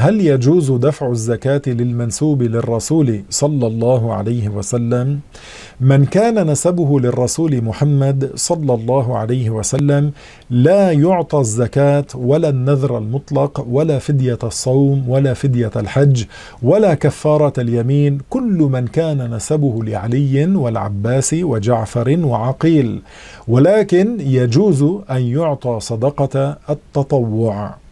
هل يجوز دفع الزكاة للمنسوب للرسول صلى الله عليه وسلم؟ من كان نسبه للرسول محمد صلى الله عليه وسلم لا يعطى الزكاة ولا النذر المطلق ولا فدية الصوم ولا فدية الحج ولا كفارة اليمين كل من كان نسبه لعلي والعباس وجعفر وعقيل ولكن يجوز أن يعطى صدقة التطوع